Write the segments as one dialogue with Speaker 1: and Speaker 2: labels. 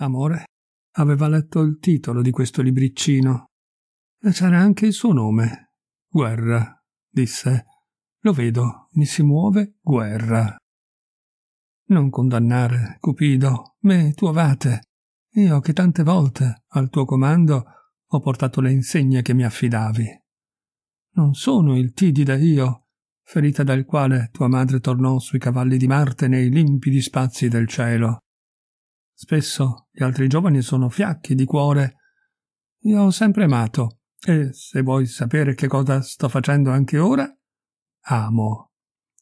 Speaker 1: Amore aveva letto il titolo di questo libriccino. E c'era anche il suo nome. Guerra, disse. Lo vedo, mi si muove guerra. Non condannare, Cupido, me tuo vate. Io che tante volte, al tuo comando, ho portato le insegne che mi affidavi. Non sono il tidida io, ferita dal quale tua madre tornò sui cavalli di Marte nei limpidi spazi del cielo. Spesso gli altri giovani sono fiacchi di cuore. Io ho sempre amato e se vuoi sapere che cosa sto facendo anche ora, amo.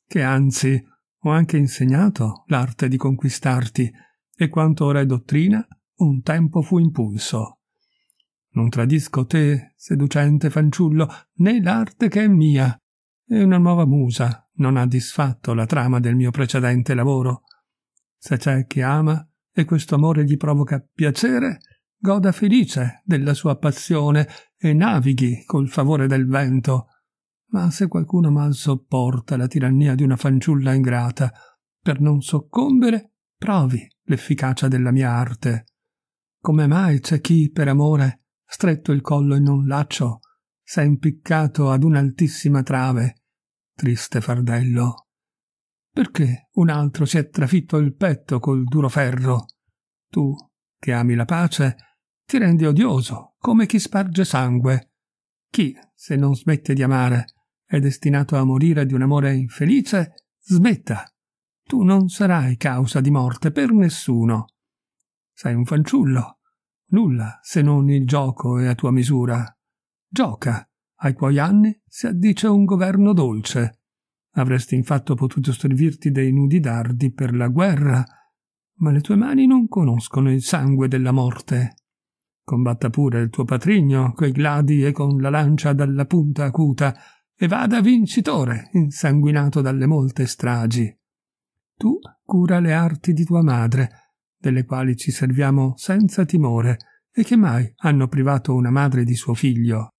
Speaker 1: Che anzi, ho anche insegnato l'arte di conquistarti e quanto ora è dottrina, un tempo fu impulso. Non tradisco te, seducente fanciullo, né l'arte che è mia, e una nuova musa non ha disfatto la trama del mio precedente lavoro. Se c'è chi ama, e questo amore gli provoca piacere, goda felice della sua passione e navighi col favore del vento. Ma se qualcuno mal sopporta la tirannia di una fanciulla ingrata, per non soccombere, provi l'efficacia della mia arte. Come mai c'è chi, per amore, stretto il collo in un laccio, s'è impiccato ad un'altissima trave? Triste fardello. Perché un altro si è trafitto il petto col duro ferro? Tu, che ami la pace, ti rendi odioso, come chi sparge sangue. Chi, se non smette di amare, è destinato a morire di un amore infelice, smetta. Tu non sarai causa di morte per nessuno. Sei un fanciullo. Nulla se non il gioco è a tua misura. Gioca. Ai tuoi anni si addice un governo dolce. Avresti infatti potuto servirti dei nudi dardi per la guerra, ma le tue mani non conoscono il sangue della morte. Combatta pure il tuo patrigno coi gladi e con la lancia dalla punta acuta, e vada vincitore, insanguinato dalle molte stragi. Tu cura le arti di tua madre, delle quali ci serviamo senza timore, e che mai hanno privato una madre di suo figlio.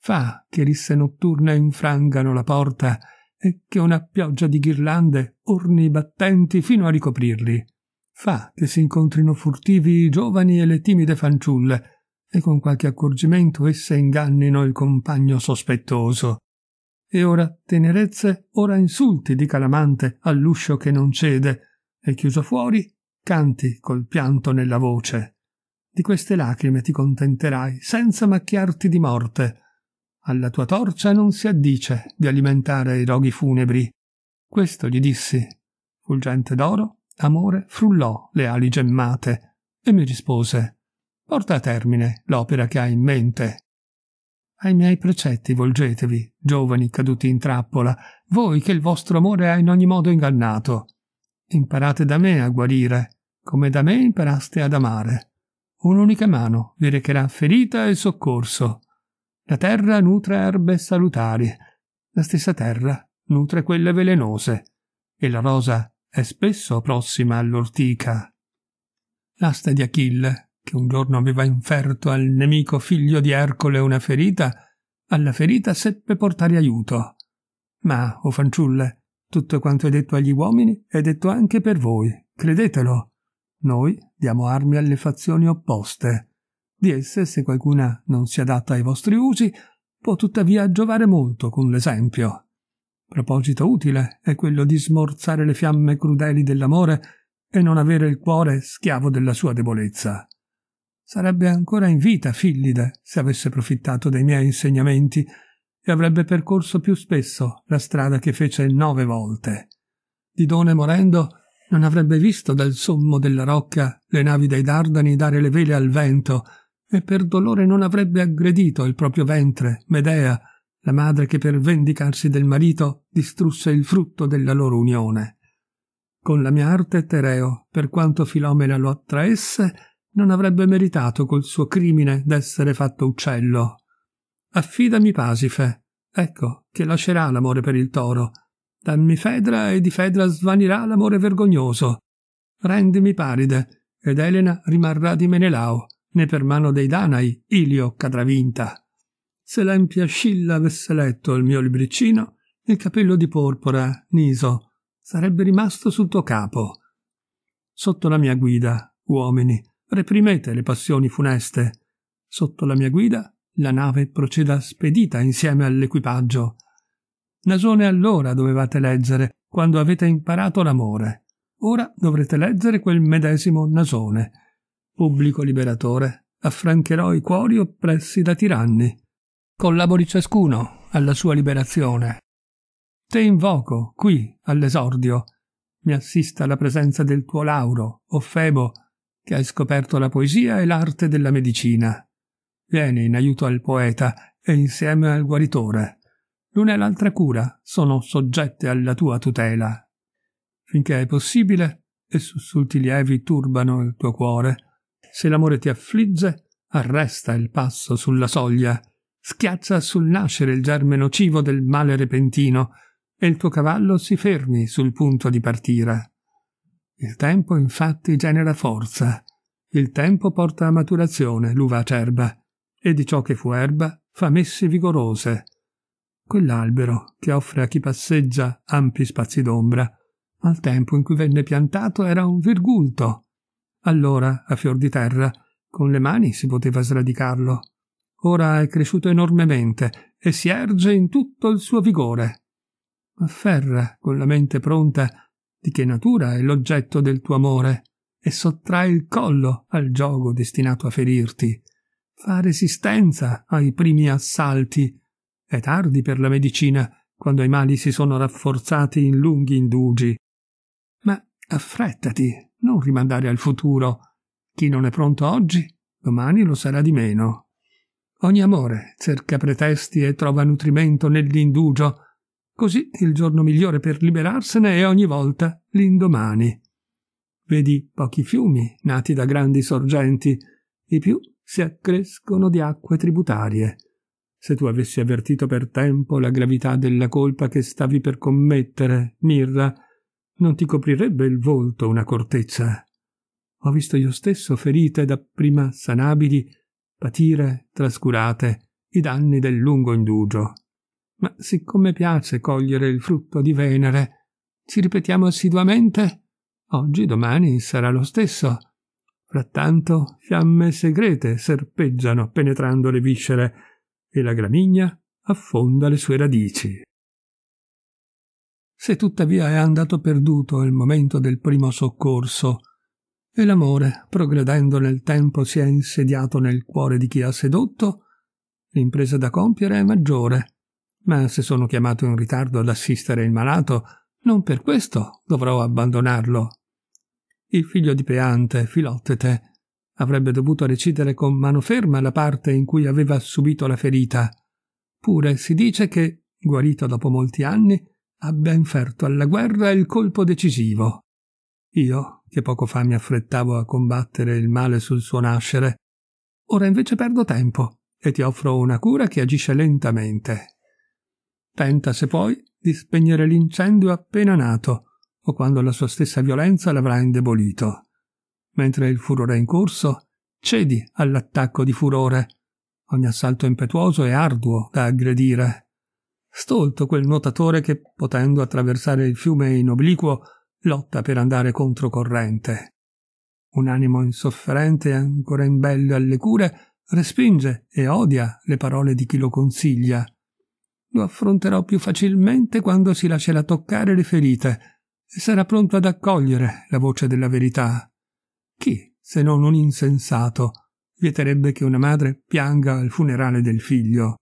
Speaker 1: Fa che risse notturne infrangano la porta e che una pioggia di ghirlande orni i battenti fino a ricoprirli. Fa che si incontrino furtivi i giovani e le timide fanciulle, e con qualche accorgimento esse ingannino il compagno sospettoso. E ora tenerezze, ora insulti di Calamante all'uscio che non cede, e chiuso fuori canti col pianto nella voce. Di queste lacrime ti contenterai senza macchiarti di morte, alla tua torcia non si addice di alimentare i roghi funebri. Questo gli dissi. Fulgente d'oro, amore frullò le ali gemmate e mi rispose Porta a termine l'opera che hai in mente. Ai miei precetti volgetevi, giovani caduti in trappola, voi che il vostro amore ha in ogni modo ingannato. Imparate da me a guarire, come da me imparaste ad amare. Un'unica mano vi recherà ferita e soccorso la terra nutre erbe salutari, la stessa terra nutre quelle velenose, e la rosa è spesso prossima all'ortica. L'asta di Achille, che un giorno aveva inferto al nemico figlio di Ercole una ferita, alla ferita seppe portare aiuto. Ma, o oh fanciulle, tutto quanto è detto agli uomini è detto anche per voi, credetelo. Noi diamo armi alle fazioni opposte di esse, se qualcuna non si adatta ai vostri usi, può tuttavia giovare molto con l'esempio. Proposito utile è quello di smorzare le fiamme crudeli dell'amore e non avere il cuore schiavo della sua debolezza. Sarebbe ancora in vita Fillide se avesse profittato dei miei insegnamenti e avrebbe percorso più spesso la strada che fece nove volte. Didone morendo non avrebbe visto dal sommo della rocca le navi dei Dardani dare le vele al vento e per dolore non avrebbe aggredito il proprio ventre, Medea, la madre che per vendicarsi del marito distrusse il frutto della loro unione. Con la mia arte Tereo, per quanto Filomena lo attraesse, non avrebbe meritato col suo crimine d'essere fatto uccello. Affidami Pasife, ecco, che lascerà l'amore per il toro. Dammi Fedra e di Fedra svanirà l'amore vergognoso. Rendimi Paride, ed Elena rimarrà di Menelao né per mano dei Danai Ilio cadrà vinta. Se l'empia scilla avesse letto il mio libriccino, il capello di porpora, Niso, sarebbe rimasto sul tuo capo. Sotto la mia guida, uomini, reprimete le passioni funeste. Sotto la mia guida, la nave proceda spedita insieme all'equipaggio. Nasone allora dovevate leggere, quando avete imparato l'amore. Ora dovrete leggere quel medesimo Nasone pubblico liberatore, affrancherò i cuori oppressi da tiranni. Collabori ciascuno alla sua liberazione. Te invoco, qui, all'esordio. Mi assista la presenza del tuo Lauro, o Febo, che hai scoperto la poesia e l'arte della medicina. Vieni in aiuto al poeta e insieme al guaritore. L'una e l'altra cura sono soggette alla tua tutela. Finché è possibile, e sussulti lievi turbano il tuo cuore, se l'amore ti affligge, arresta il passo sulla soglia, schiaccia sul nascere il germe nocivo del male repentino, e il tuo cavallo si fermi sul punto di partire. Il tempo infatti genera forza, il tempo porta a maturazione l'uva acerba, e di ciò che fu erba fa messi vigorose. Quell'albero che offre a chi passeggia ampi spazi d'ombra, al tempo in cui venne piantato era un virgulto, allora, a fior di terra, con le mani si poteva sradicarlo. Ora è cresciuto enormemente e si erge in tutto il suo vigore. Afferra, con la mente pronta, di che natura è l'oggetto del tuo amore, e sottrae il collo al gioco destinato a ferirti. Fa resistenza ai primi assalti. È tardi per la medicina, quando i mali si sono rafforzati in lunghi indugi. Ma affrettati non rimandare al futuro. Chi non è pronto oggi, domani lo sarà di meno. Ogni amore cerca pretesti e trova nutrimento nell'indugio. Così il giorno migliore per liberarsene è ogni volta l'indomani. Vedi pochi fiumi nati da grandi sorgenti, i più si accrescono di acque tributarie. Se tu avessi avvertito per tempo la gravità della colpa che stavi per commettere, Mirra, non ti coprirebbe il volto una cortezza. Ho visto io stesso ferite dapprima sanabili, patire, trascurate, i danni del lungo indugio. Ma siccome piace cogliere il frutto di Venere, ci ripetiamo assiduamente? Oggi, domani sarà lo stesso. Frattanto fiamme segrete serpeggiano penetrando le viscere e la gramigna affonda le sue radici se tuttavia è andato perduto il momento del primo soccorso, e l'amore, progredendo nel tempo, si è insediato nel cuore di chi ha sedotto, l'impresa da compiere è maggiore. Ma se sono chiamato in ritardo ad assistere il malato, non per questo dovrò abbandonarlo. Il figlio di Peante, Filottete, avrebbe dovuto recidere con mano ferma la parte in cui aveva subito la ferita. Pure si dice che, guarito dopo molti anni, abbia inferto alla guerra il colpo decisivo. Io, che poco fa mi affrettavo a combattere il male sul suo nascere, ora invece perdo tempo e ti offro una cura che agisce lentamente. Tenta, se puoi, di spegnere l'incendio appena nato, o quando la sua stessa violenza l'avrà indebolito. Mentre il furore è in corso, cedi all'attacco di furore. Ogni assalto impetuoso è arduo da aggredire. Stolto quel nuotatore che, potendo attraversare il fiume in obliquo, lotta per andare controcorrente. Un animo insofferente e ancora imbello alle cure respinge e odia le parole di chi lo consiglia. Lo affronterò più facilmente quando si lascerà toccare le ferite e sarà pronto ad accogliere la voce della verità. Chi, se non un insensato, vieterebbe che una madre pianga al funerale del figlio?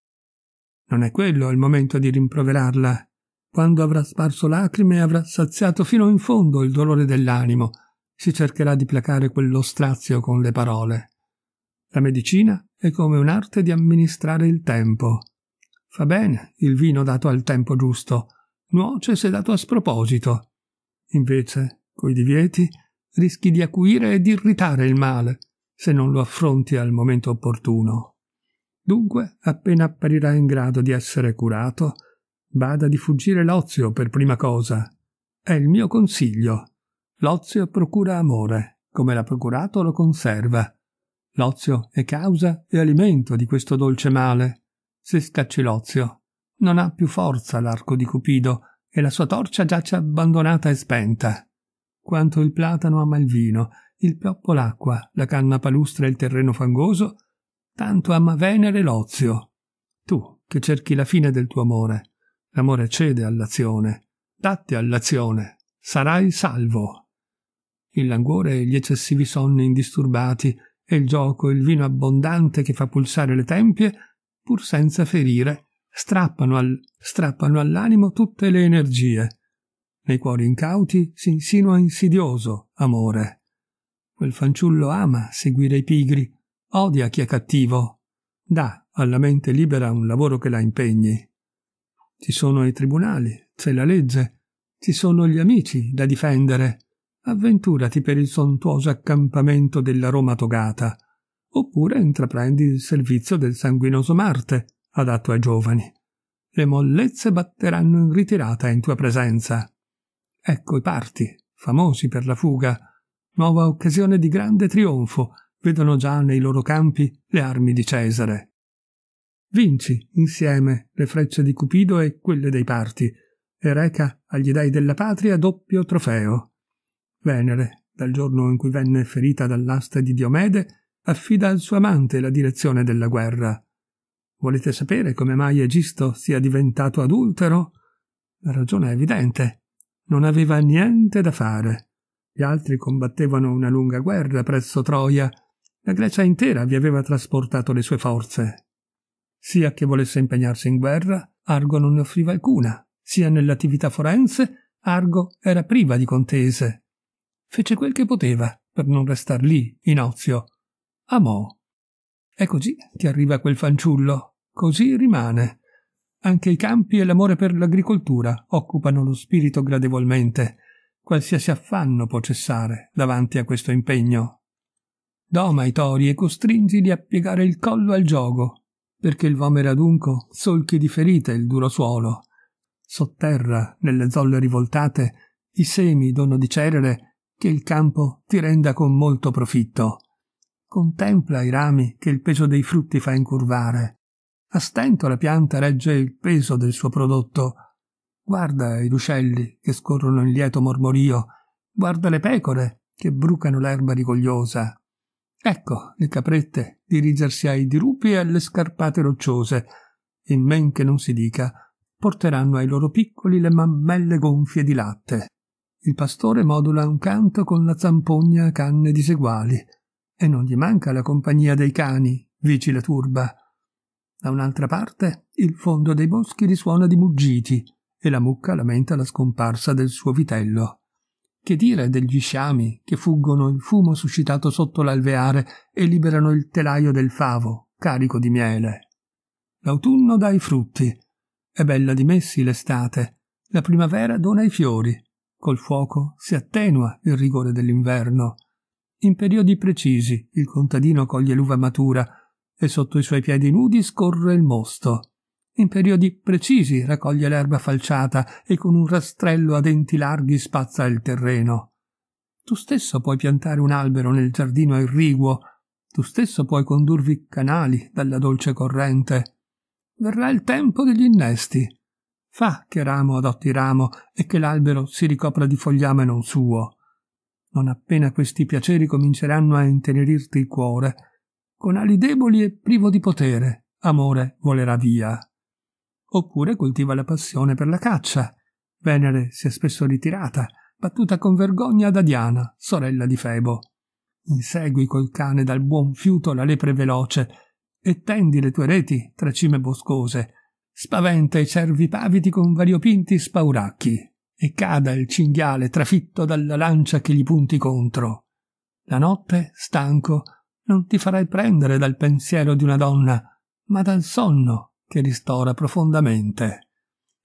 Speaker 1: Non è quello il momento di rimproverarla. Quando avrà sparso lacrime e avrà saziato fino in fondo il dolore dell'animo, si cercherà di placare quello strazio con le parole. La medicina è come un'arte di amministrare il tempo. Fa bene il vino dato al tempo giusto, nuoce se dato a sproposito. Invece, coi divieti, rischi di acuire e di irritare il male, se non lo affronti al momento opportuno. Dunque, appena apparirà in grado di essere curato, bada di fuggire l'ozio per prima cosa. È il mio consiglio. L'ozio procura amore, come l'ha procurato lo conserva. L'ozio è causa e alimento di questo dolce male. Se scacci l'ozio, non ha più forza l'arco di Cupido e la sua torcia giace abbandonata e spenta. Quanto il platano ama il vino, il pioppo l'acqua, la canna palustra e il terreno fangoso, tanto ama Venere l'ozio. Tu, che cerchi la fine del tuo amore, l'amore cede all'azione, datti all'azione, sarai salvo. Il languore e gli eccessivi sonni indisturbati, e il gioco, e il vino abbondante che fa pulsare le tempie, pur senza ferire, strappano, al, strappano all'animo tutte le energie. Nei cuori incauti si insinua insidioso amore. Quel fanciullo ama seguire i pigri, Odia chi è cattivo. Dà alla mente libera un lavoro che la impegni. Ci sono i tribunali, c'è la legge, ci sono gli amici da difendere. Avventurati per il sontuoso accampamento della Roma togata, oppure intraprendi il servizio del sanguinoso Marte, adatto ai giovani. Le mollezze batteranno in ritirata in tua presenza. Ecco i parti, famosi per la fuga, nuova occasione di grande trionfo, vedono già nei loro campi le armi di Cesare. Vinci insieme le frecce di Cupido e quelle dei Parti, e reca agli dei della patria doppio trofeo. Venere, dal giorno in cui venne ferita dall'asta di Diomede, affida al suo amante la direzione della guerra. Volete sapere come mai Egisto sia diventato adultero? La ragione è evidente. Non aveva niente da fare. Gli altri combattevano una lunga guerra presso Troia la Grecia intera vi aveva trasportato le sue forze. Sia che volesse impegnarsi in guerra, Argo non ne offriva alcuna, sia nell'attività forense, Argo era priva di contese. Fece quel che poteva per non restar lì, in ozio. Amò. E così ti arriva quel fanciullo, così rimane. Anche i campi e l'amore per l'agricoltura occupano lo spirito gradevolmente. Qualsiasi affanno può cessare davanti a questo impegno doma i tori e costringili a piegare il collo al giogo, perché il vomero adunco solchi di ferite il duro suolo. Sotterra, nelle zolle rivoltate, i semi dono di cerere che il campo ti renda con molto profitto. Contempla i rami che il peso dei frutti fa incurvare. A stento la pianta regge il peso del suo prodotto. Guarda i ruscelli che scorrono in lieto mormorio, guarda le pecore che brucano l'erba rigogliosa. Ecco le caprette dirigersi ai dirupi e alle scarpate rocciose, in men che non si dica, porteranno ai loro piccoli le mammelle gonfie di latte. Il pastore modula un canto con la zampogna a canne diseguali, e non gli manca la compagnia dei cani, vici la turba. Da un'altra parte il fondo dei boschi risuona di muggiti, e la mucca lamenta la scomparsa del suo vitello. Che dire degli sciami che fuggono il fumo suscitato sotto l'alveare e liberano il telaio del favo, carico di miele? L'autunno dà i frutti, è bella di messi l'estate, la primavera dona i fiori, col fuoco si attenua il rigore dell'inverno. In periodi precisi il contadino coglie l'uva matura e sotto i suoi piedi nudi scorre il mosto. In periodi precisi raccoglie l'erba falciata e con un rastrello a denti larghi spazza il terreno. Tu stesso puoi piantare un albero nel giardino irriguo, tu stesso puoi condurvi canali dalla dolce corrente. Verrà il tempo degli innesti. Fa che ramo adotti ramo e che l'albero si ricopra di fogliame non suo. Non appena questi piaceri cominceranno a intenerirti il cuore, con ali deboli e privo di potere, amore volerà via oppure coltiva la passione per la caccia. Venere si è spesso ritirata, battuta con vergogna da Diana, sorella di Febo. Insegui col cane dal buon fiuto la lepre veloce e tendi le tue reti tra cime boscose. Spaventa i cervi paviti con variopinti spauracchi e cada il cinghiale trafitto dalla lancia che gli punti contro. La notte, stanco, non ti farai prendere dal pensiero di una donna, ma dal sonno che ristora profondamente.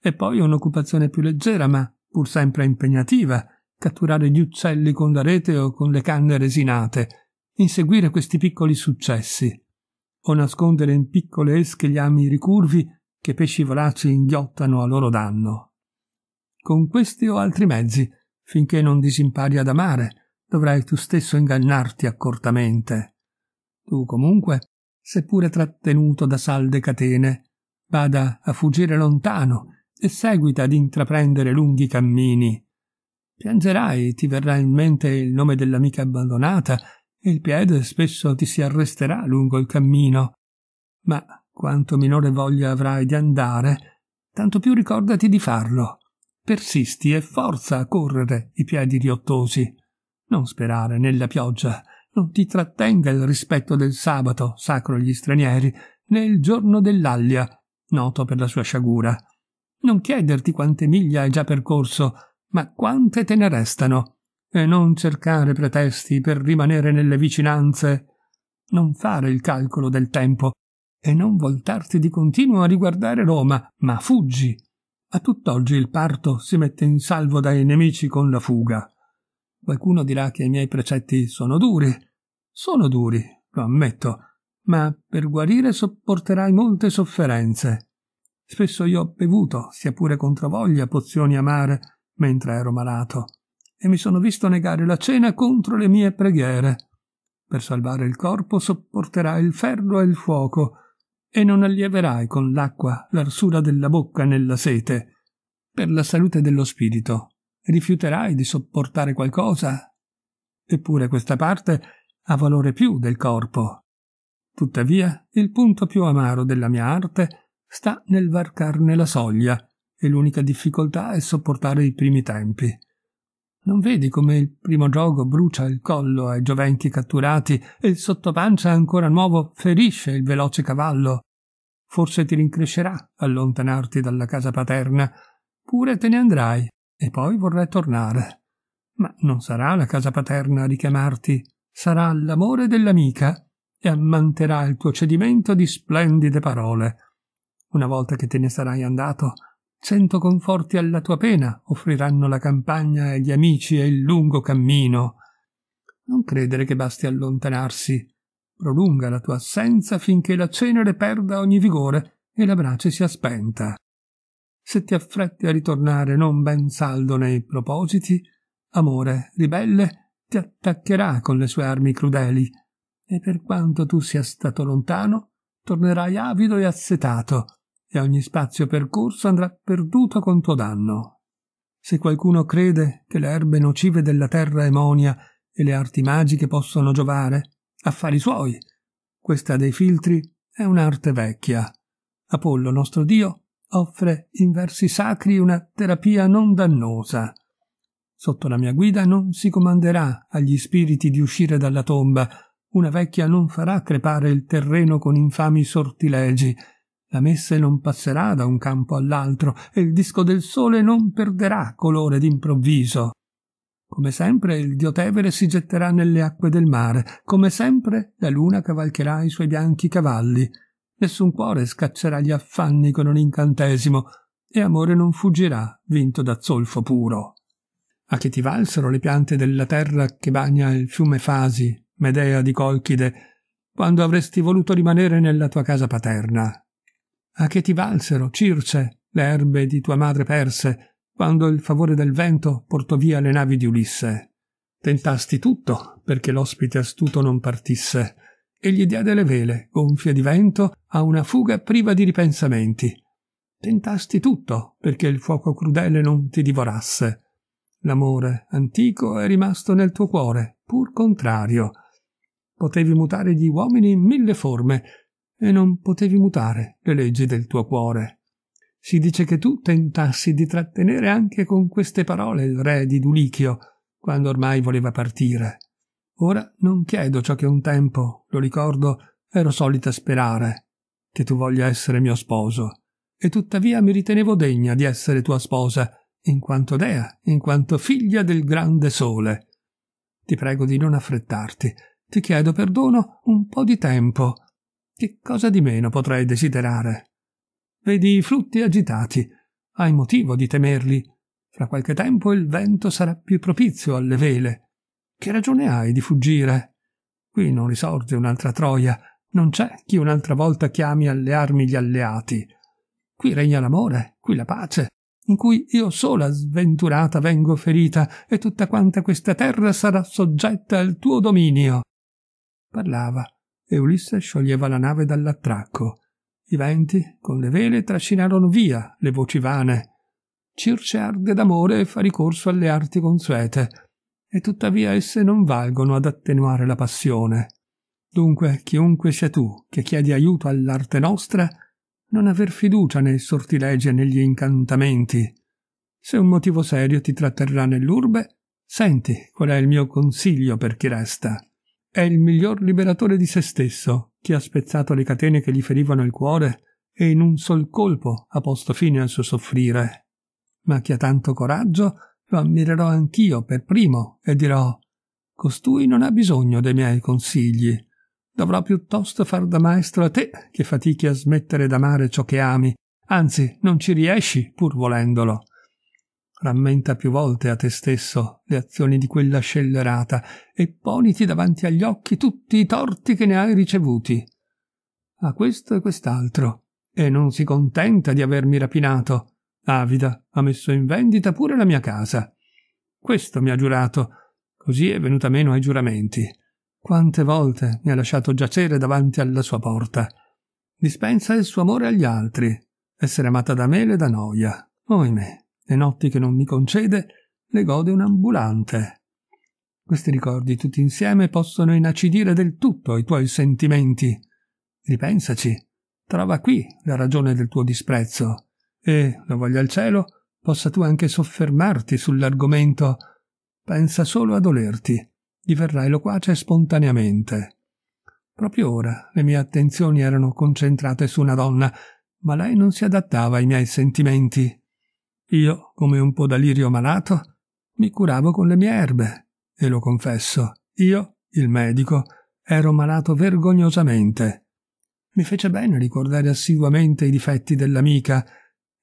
Speaker 1: E poi un'occupazione più leggera, ma pur sempre impegnativa, catturare gli uccelli con la rete o con le canne resinate, inseguire questi piccoli successi, o nascondere in piccole esche gli ami ricurvi che pesci voraci inghiottano a loro danno. Con questi o altri mezzi, finché non disimpari ad amare, dovrai tu stesso ingannarti accortamente. Tu comunque, seppure trattenuto da salde catene, bada a fuggire lontano e seguita ad intraprendere lunghi cammini. Piangerai, ti verrà in mente il nome dell'amica abbandonata e il piede spesso ti si arresterà lungo il cammino. Ma quanto minore voglia avrai di andare, tanto più ricordati di farlo. Persisti e forza a correre i piedi riottosi. Non sperare nella pioggia, non ti trattenga il rispetto del sabato, sacro agli stranieri, né il giorno dell'aglia, noto per la sua sciagura. Non chiederti quante miglia hai già percorso, ma quante te ne restano, e non cercare pretesti per rimanere nelle vicinanze. Non fare il calcolo del tempo, e non voltarti di continuo a riguardare Roma, ma fuggi. A tutt'oggi il parto si mette in salvo dai nemici con la fuga. Qualcuno dirà che i miei precetti sono duri. Sono duri, lo ammetto, ma per guarire sopporterai molte sofferenze. Spesso io ho bevuto, sia pure contro voglia, pozioni amare mentre ero malato, e mi sono visto negare la cena contro le mie preghiere. Per salvare il corpo sopporterai il ferro e il fuoco, e non allieverai con l'acqua l'arsura della bocca nella sete. Per la salute dello spirito rifiuterai di sopportare qualcosa. Eppure questa parte ha valore più del corpo, Tuttavia, il punto più amaro della mia arte sta nel varcarne la soglia, e l'unica difficoltà è sopportare i primi tempi. Non vedi come il primo gioco brucia il collo ai giovenchi catturati e il sottopancia ancora nuovo ferisce il veloce cavallo? Forse ti rincrescerà allontanarti dalla casa paterna, pure te ne andrai e poi vorrai tornare. Ma non sarà la casa paterna a richiamarti, sarà l'amore dell'amica e ammanterà il tuo cedimento di splendide parole. Una volta che te ne sarai andato, cento conforti alla tua pena offriranno la campagna e gli amici e il lungo cammino. Non credere che basti allontanarsi. Prolunga la tua assenza finché la cenere perda ogni vigore e la brace sia spenta. Se ti affretti a ritornare non ben saldo nei propositi, amore ribelle ti attaccherà con le sue armi crudeli e per quanto tu sia stato lontano, tornerai avido e assetato, e ogni spazio percorso andrà perduto con tuo danno. Se qualcuno crede che le erbe nocive della terra emonia e le arti magiche possono giovare, affari suoi. Questa dei filtri è un'arte vecchia. Apollo, nostro dio, offre in versi sacri una terapia non dannosa. Sotto la mia guida non si comanderà agli spiriti di uscire dalla tomba una vecchia non farà crepare il terreno con infami sortilegi. La messe non passerà da un campo all'altro e il disco del sole non perderà colore d'improvviso. Come sempre il Diotevere si getterà nelle acque del mare, come sempre la luna cavalcherà i suoi bianchi cavalli. Nessun cuore scaccerà gli affanni con un incantesimo, e amore non fuggirà, vinto da zolfo puro. A che ti valsero le piante della terra che bagna il fiume Fasi, Medea di Colchide, quando avresti voluto rimanere nella tua casa paterna. A che ti valsero, Circe, le erbe di tua madre perse, quando il favore del vento portò via le navi di Ulisse. Tentasti tutto perché l'ospite astuto non partisse, e gli diede le vele, gonfie di vento, a una fuga priva di ripensamenti. Tentasti tutto perché il fuoco crudele non ti divorasse. L'amore antico è rimasto nel tuo cuore, pur contrario, Potevi mutare gli uomini in mille forme e non potevi mutare le leggi del tuo cuore. Si dice che tu tentassi di trattenere anche con queste parole il re di Dulichio, quando ormai voleva partire. Ora non chiedo ciò che un tempo, lo ricordo, ero solita sperare, che tu voglia essere mio sposo, e tuttavia mi ritenevo degna di essere tua sposa, in quanto dea, in quanto figlia del grande sole. Ti prego di non affrettarti, ti chiedo perdono un po' di tempo. Che cosa di meno potrei desiderare? Vedi i flutti agitati. Hai motivo di temerli. Fra qualche tempo il vento sarà più propizio alle vele. Che ragione hai di fuggire? Qui non risorge un'altra Troia. Non c'è chi un'altra volta chiami alle armi gli alleati. Qui regna l'amore, qui la pace, in cui io sola sventurata vengo ferita e tutta quanta questa terra sarà soggetta al tuo dominio parlava e Ulisse scioglieva la nave dall'attracco. I venti, con le vele, trascinarono via le voci vane. Circe arde d'amore e fa ricorso alle arti consuete, e tuttavia esse non valgono ad attenuare la passione. Dunque, chiunque sia tu che chiedi aiuto all'arte nostra, non aver fiducia nei sortilegi e negli incantamenti. Se un motivo serio ti tratterrà nell'urbe, senti qual è il mio consiglio per chi resta. È il miglior liberatore di se stesso, che ha spezzato le catene che gli ferivano il cuore e in un sol colpo ha posto fine al suo soffrire. Ma chi ha tanto coraggio lo ammirerò anch'io per primo e dirò Costui non ha bisogno dei miei consigli. Dovrò piuttosto far da maestro a te che fatichi a smettere d'amare ciò che ami, anzi non ci riesci pur volendolo. Rammenta più volte a te stesso le azioni di quella scellerata e poniti davanti agli occhi tutti i torti che ne hai ricevuti. A questo e quest'altro. E non si contenta di avermi rapinato. Avida ha messo in vendita pure la mia casa. Questo mi ha giurato. Così è venuta meno ai giuramenti. Quante volte mi ha lasciato giacere davanti alla sua porta. Dispensa il suo amore agli altri. Essere amata da me le da noia. Oimè. Le notti che non mi concede le gode un ambulante. Questi ricordi tutti insieme possono inacidire del tutto i tuoi sentimenti. Ripensaci, trova qui la ragione del tuo disprezzo e, lo voglia il cielo, possa tu anche soffermarti sull'argomento. Pensa solo a dolerti, diverrai loquace spontaneamente. Proprio ora le mie attenzioni erano concentrate su una donna, ma lei non si adattava ai miei sentimenti. Io, come un podalirio malato, mi curavo con le mie erbe, e lo confesso, io, il medico, ero malato vergognosamente. Mi fece bene ricordare assiduamente i difetti dell'amica,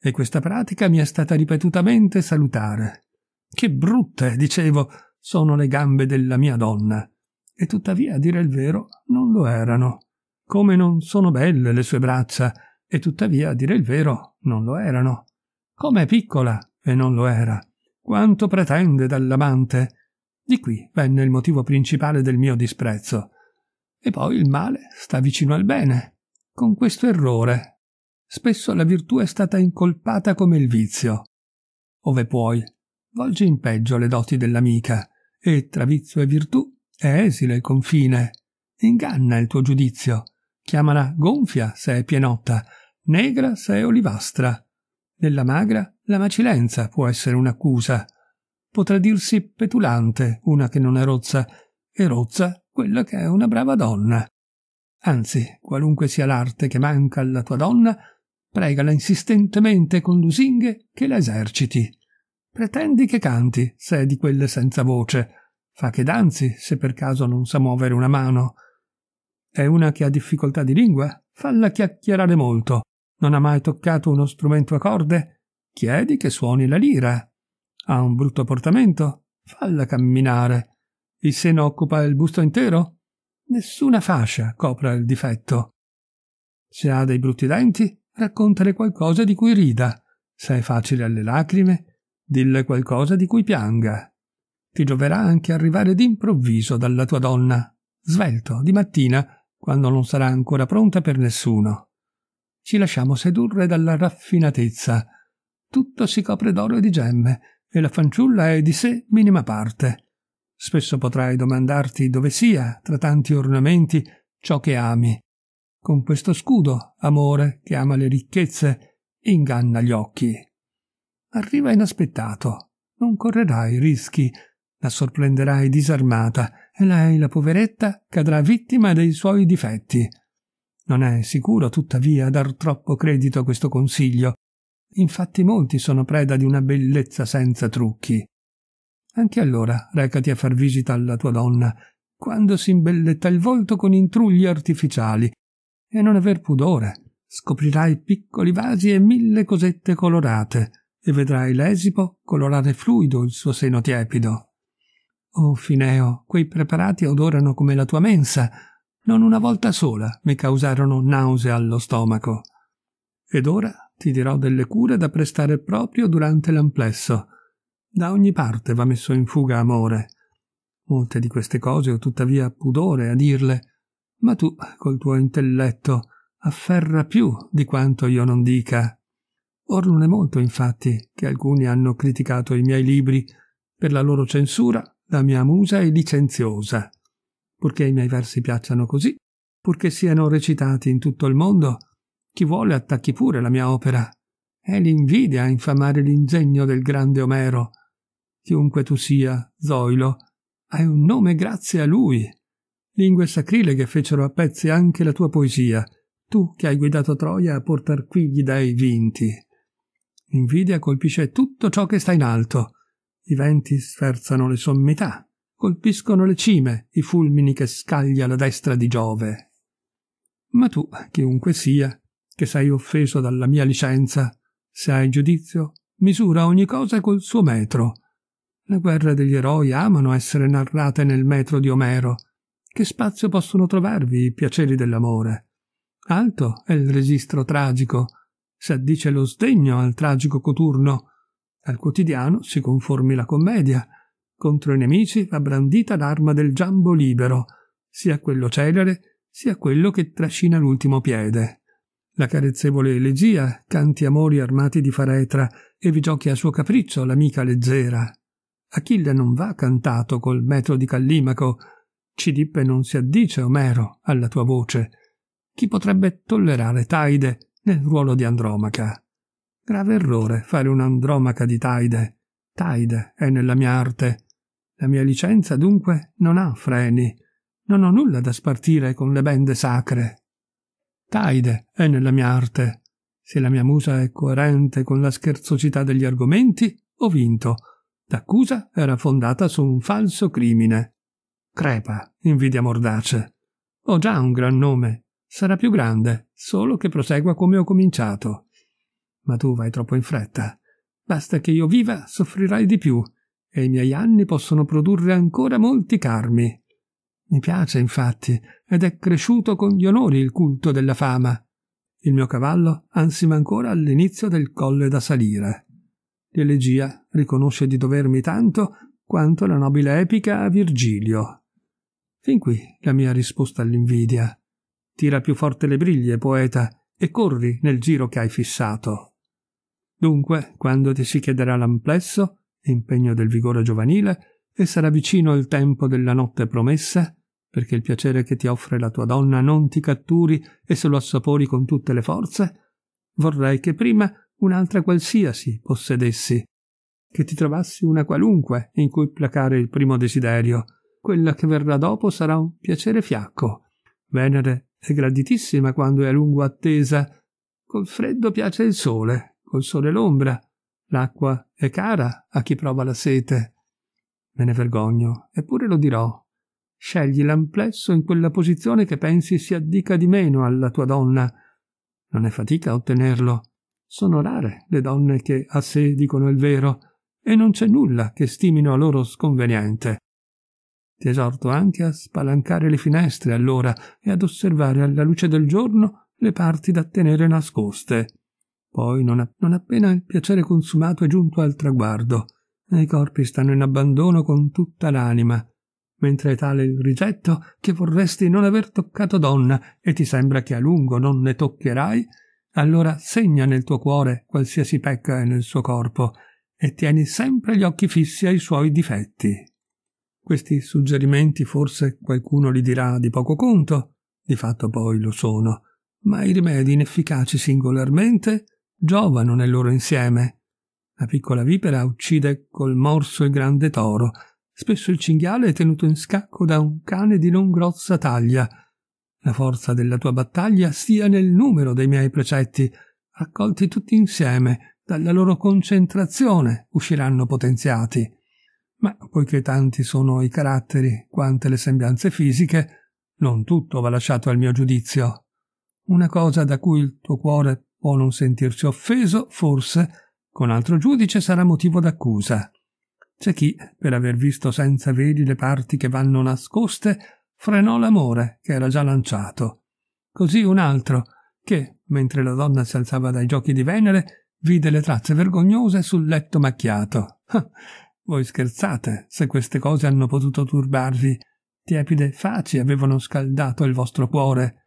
Speaker 1: e questa pratica mi è stata ripetutamente salutare. Che brutte, dicevo, sono le gambe della mia donna. E tuttavia, a dire il vero, non lo erano. Come non sono belle le sue braccia, e tuttavia, a dire il vero, non lo erano. Com'è piccola, e non lo era. Quanto pretende dall'amante? Di qui venne il motivo principale del mio disprezzo. E poi il male sta vicino al bene. Con questo errore. Spesso la virtù è stata incolpata come il vizio. Ove puoi, volgi in peggio le doti dell'amica, e tra vizio e virtù è esile il confine. Inganna il tuo giudizio. Chiamala gonfia se è pienotta, negra se è olivastra, nella magra, la macilenza può essere un'accusa. Potrà dirsi petulante una che non è rozza, e rozza quella che è una brava donna. Anzi, qualunque sia l'arte che manca alla tua donna, pregala insistentemente con lusinghe che la eserciti. Pretendi che canti, se è di quelle senza voce. Fa che danzi, se per caso non sa muovere una mano. È una che ha difficoltà di lingua, falla chiacchierare molto non ha mai toccato uno strumento a corde? Chiedi che suoni la lira. Ha un brutto portamento? Falla camminare. Il seno occupa il busto intero? Nessuna fascia copra il difetto. Se ha dei brutti denti, raccontale qualcosa di cui rida. Se è facile alle lacrime, dille qualcosa di cui pianga. Ti gioverà anche arrivare d'improvviso dalla tua donna, svelto, di mattina, quando non sarà ancora pronta per nessuno ci lasciamo sedurre dalla raffinatezza. Tutto si copre d'oro e di gemme, e la fanciulla è di sé minima parte. Spesso potrai domandarti dove sia, tra tanti ornamenti, ciò che ami. Con questo scudo, amore, che ama le ricchezze, inganna gli occhi. Arriva inaspettato, non correrai rischi, la sorprenderai disarmata, e lei, la poveretta, cadrà vittima dei suoi difetti. Non è sicuro, tuttavia, dar troppo credito a questo consiglio. Infatti molti sono preda di una bellezza senza trucchi. Anche allora recati a far visita alla tua donna, quando si imbelletta il volto con intrugli artificiali, e non aver pudore. Scoprirai piccoli vasi e mille cosette colorate, e vedrai l'esipo colorare fluido il suo seno tiepido. Oh, Fineo, quei preparati odorano come la tua mensa, non una volta sola mi causarono nausea allo stomaco. Ed ora ti dirò delle cure da prestare proprio durante l'amplesso. Da ogni parte va messo in fuga amore. Molte di queste cose ho tuttavia pudore a dirle, ma tu, col tuo intelletto, afferra più di quanto io non dica. Or non è molto, infatti, che alcuni hanno criticato i miei libri per la loro censura, la mia musa è licenziosa purché i miei versi piacciano così, purché siano recitati in tutto il mondo, chi vuole attacchi pure la mia opera. È l'invidia a infamare l'ingegno del grande Omero. Chiunque tu sia, Zoilo, hai un nome grazie a lui. Lingue sacrileghe fecero a pezzi anche la tua poesia, tu che hai guidato Troia a portar qui gli dei vinti. L'invidia colpisce tutto ciò che sta in alto. I venti sferzano le sommità colpiscono le cime i fulmini che scaglia la destra di Giove. Ma tu, chiunque sia, che sei offeso dalla mia licenza, se hai giudizio, misura ogni cosa col suo metro. Le guerre degli eroi amano essere narrate nel metro di Omero. Che spazio possono trovarvi i piaceri dell'amore? Alto è il registro tragico, si addice lo sdegno al tragico coturno, al quotidiano si conformi la commedia, contro i nemici va brandita l'arma del giambo libero, sia quello celere, sia quello che trascina l'ultimo piede. La carezzevole elegia, canti amori armati di faretra, e vi giochi a suo capriccio l'amica leggera. Achille non va cantato col metro di Callimaco, Cidippe non si addice, Omero, alla tua voce. Chi potrebbe tollerare Taide nel ruolo di Andromaca? Grave errore fare un'Andromaca di Taide. Taide è nella mia arte, la mia licenza, dunque, non ha freni. Non ho nulla da spartire con le bende sacre. Taide è nella mia arte. Se la mia musa è coerente con la scherzosità degli argomenti, ho vinto. L'accusa era fondata su un falso crimine. Crepa, invidia mordace. Ho già un gran nome. Sarà più grande, solo che prosegua come ho cominciato. Ma tu vai troppo in fretta. Basta che io viva, soffrirai di più e i miei anni possono produrre ancora molti carmi. Mi piace, infatti, ed è cresciuto con gli onori il culto della fama. Il mio cavallo ansima ancora all'inizio del colle da salire. L'elegia riconosce di dovermi tanto quanto la nobile epica a Virgilio. Fin qui la mia risposta all'invidia. Tira più forte le briglie, poeta, e corri nel giro che hai fissato. Dunque, quando ti si chiederà l'amplesso, impegno del vigore giovanile, e sarà vicino il tempo della notte promessa, perché il piacere che ti offre la tua donna non ti catturi e se lo assapori con tutte le forze, vorrei che prima un'altra qualsiasi possedessi, che ti trovassi una qualunque in cui placare il primo desiderio. Quella che verrà dopo sarà un piacere fiacco. Venere è graditissima quando è a lungo attesa. Col freddo piace il sole, col sole l'ombra, L'acqua è cara a chi prova la sete. Me ne vergogno, eppure lo dirò. Scegli l'amplesso in quella posizione che pensi si addica di meno alla tua donna. Non è fatica a ottenerlo. Sono rare le donne che a sé dicono il vero, e non c'è nulla che stimino a loro sconveniente. Ti esorto anche a spalancare le finestre allora e ad osservare alla luce del giorno le parti da tenere nascoste. Poi, non, a- non appena il piacere consumato è giunto al traguardo, i corpi stanno in abbandono con tutta l'anima, mentre è tale il rigetto che vorresti non aver toccato donna e ti sembra che a lungo non ne toccherai, allora segna nel tuo cuore qualsiasi pecca è nel suo corpo e tieni sempre gli occhi fissi ai suoi difetti. Questi suggerimenti forse qualcuno li dirà di poco conto, di fatto poi lo sono, ma i rimedi inefficaci singolarmente giovano nel loro insieme. La piccola vipera uccide col morso il grande toro. Spesso il cinghiale è tenuto in scacco da un cane di non grossa taglia. La forza della tua battaglia sia nel numero dei miei precetti, raccolti tutti insieme, dalla loro concentrazione usciranno potenziati. Ma poiché tanti sono i caratteri quante le sembianze fisiche, non tutto va lasciato al mio giudizio. Una cosa da cui il tuo cuore o non sentirsi offeso, forse, con altro giudice sarà motivo d'accusa. C'è chi, per aver visto senza veli le parti che vanno nascoste, frenò l'amore che era già lanciato. Così un altro, che, mentre la donna si alzava dai giochi di Venere, vide le tracce vergognose sul letto macchiato. Ah, voi scherzate, se queste cose hanno potuto turbarvi. Tiepide faci avevano scaldato il vostro cuore.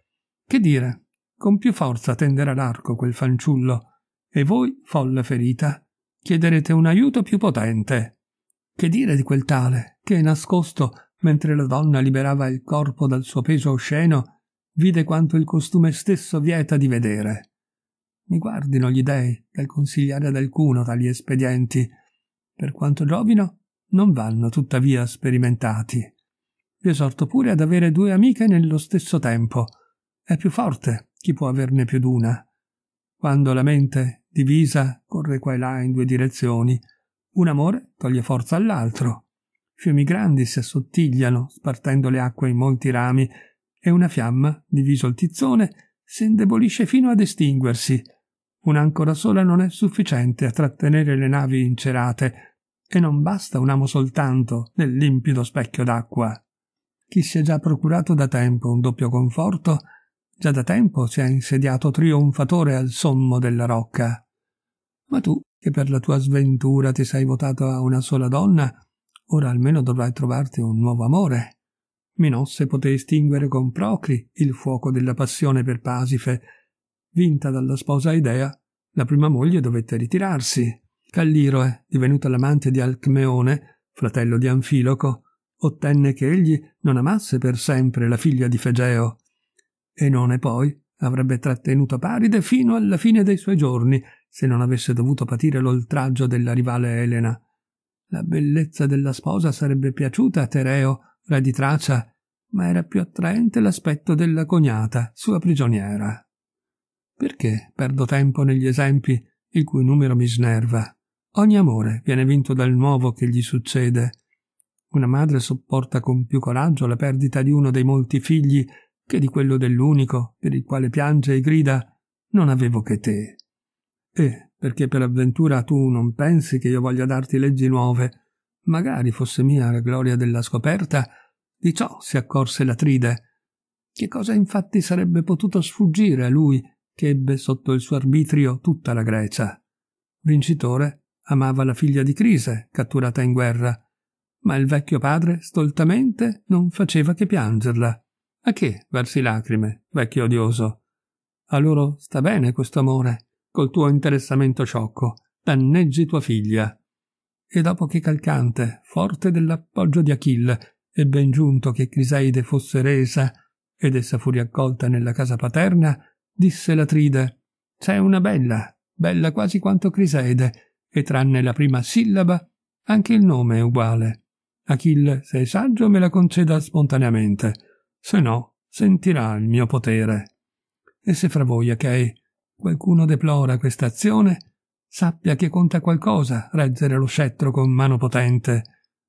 Speaker 1: Che dire, con più forza tenderà l'arco quel fanciullo, e voi, folle ferita, chiederete un aiuto più potente. Che dire di quel tale, che nascosto, mentre la donna liberava il corpo dal suo peso osceno, vide quanto il costume stesso vieta di vedere. Mi guardino gli dèi dal consigliare ad alcuno tali espedienti. Per quanto giovino, non vanno tuttavia sperimentati. Vi esorto pure ad avere due amiche nello stesso tempo. È più forte chi può averne più d'una? Quando la mente, divisa, corre qua e là in due direzioni, un amore toglie forza all'altro. Fiumi grandi si assottigliano, spartendo le acque in molti rami, e una fiamma, diviso il tizzone, si indebolisce fino ad estinguersi. Un'ancora sola non è sufficiente a trattenere le navi incerate, e non basta un amo soltanto nel limpido specchio d'acqua. Chi si è già procurato da tempo un doppio conforto Già da tempo si è insediato trionfatore al sommo della rocca. Ma tu, che per la tua sventura ti sei votato a una sola donna, ora almeno dovrai trovarti un nuovo amore. Minosse poté estinguere con Procri il fuoco della passione per Pasife. Vinta dalla sposa Idea, la prima moglie dovette ritirarsi. Calliroe, divenuta l'amante di Alcmeone, fratello di Anfiloco, ottenne che egli non amasse per sempre la figlia di Fegeo, e non Enone poi avrebbe trattenuto Paride fino alla fine dei suoi giorni, se non avesse dovuto patire l'oltraggio della rivale Elena. La bellezza della sposa sarebbe piaciuta a Tereo, re di Tracia, ma era più attraente l'aspetto della cognata, sua prigioniera. Perché perdo tempo negli esempi il cui numero mi snerva? Ogni amore viene vinto dal nuovo che gli succede. Una madre sopporta con più coraggio la perdita di uno dei molti figli che di quello dell'unico, per il quale piange e grida, non avevo che te. E, perché per avventura tu non pensi che io voglia darti leggi nuove, magari fosse mia la gloria della scoperta, di ciò si accorse l'Atride. Che cosa infatti sarebbe potuto sfuggire a lui che ebbe sotto il suo arbitrio tutta la Grecia? Vincitore amava la figlia di Crise, catturata in guerra, ma il vecchio padre stoltamente non faceva che piangerla. A che versi lacrime, vecchio odioso? A loro sta bene questo amore, col tuo interessamento sciocco, danneggi tua figlia. E dopo che Calcante, forte dell'appoggio di Achille, e ben giunto che Criseide fosse resa ed essa fu riaccolta nella casa paterna, disse l'Atride: C'è una bella, bella quasi quanto Criseide, e tranne la prima sillaba anche il nome è uguale. Achille, se è saggio, me la conceda spontaneamente se no sentirà il mio potere. E se fra voi, Achei, qualcuno deplora questa azione, sappia che conta qualcosa reggere lo scettro con mano potente.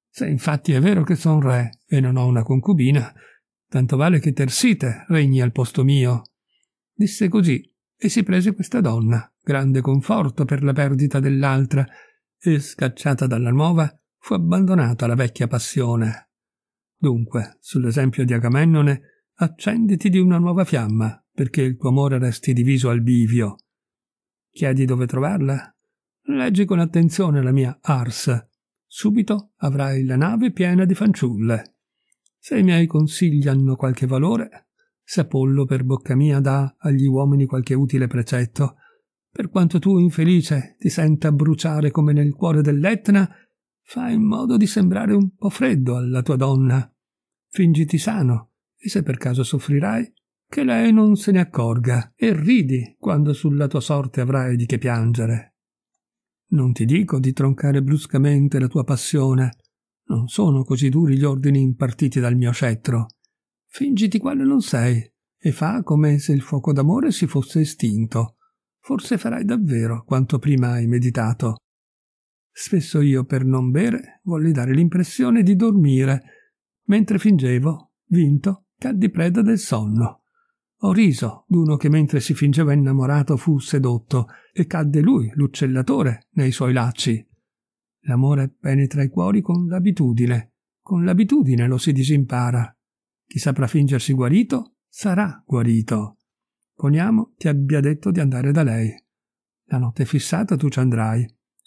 Speaker 1: Se infatti è vero che son re e non ho una concubina, tanto vale che Tersite regni al posto mio. Disse così e si prese questa donna, grande conforto per la perdita dell'altra, e scacciata dalla nuova fu abbandonata alla vecchia passione. Dunque, sull'esempio di Agamennone, accenditi di una nuova fiamma, perché il tuo amore resti diviso al bivio. Chiedi dove trovarla? Leggi con attenzione la mia Ars. Subito avrai la nave piena di fanciulle. Se i miei consigli hanno qualche valore, se Apollo per bocca mia dà agli uomini qualche utile precetto, per quanto tu, infelice, ti senta bruciare come nel cuore dell'Etna, Fai in modo di sembrare un po' freddo alla tua donna. Fingiti sano e se per caso soffrirai, che lei non se ne accorga e ridi quando sulla tua sorte avrai di che piangere. Non ti dico di troncare bruscamente la tua passione. Non sono così duri gli ordini impartiti dal mio scettro. Fingiti quale non sei e fa come se il fuoco d'amore si fosse estinto. Forse farai davvero quanto prima hai meditato Spesso io, per non bere, volli dare l'impressione di dormire, mentre fingevo, vinto, caddi preda del sonno. Ho riso d'uno che mentre si fingeva innamorato fu sedotto e cadde lui, l'uccellatore, nei suoi lacci. L'amore penetra i cuori con l'abitudine. Con l'abitudine lo si disimpara. Chi saprà fingersi guarito sarà guarito. Poniamo ti abbia detto di andare da lei. La notte fissata tu ci andrai.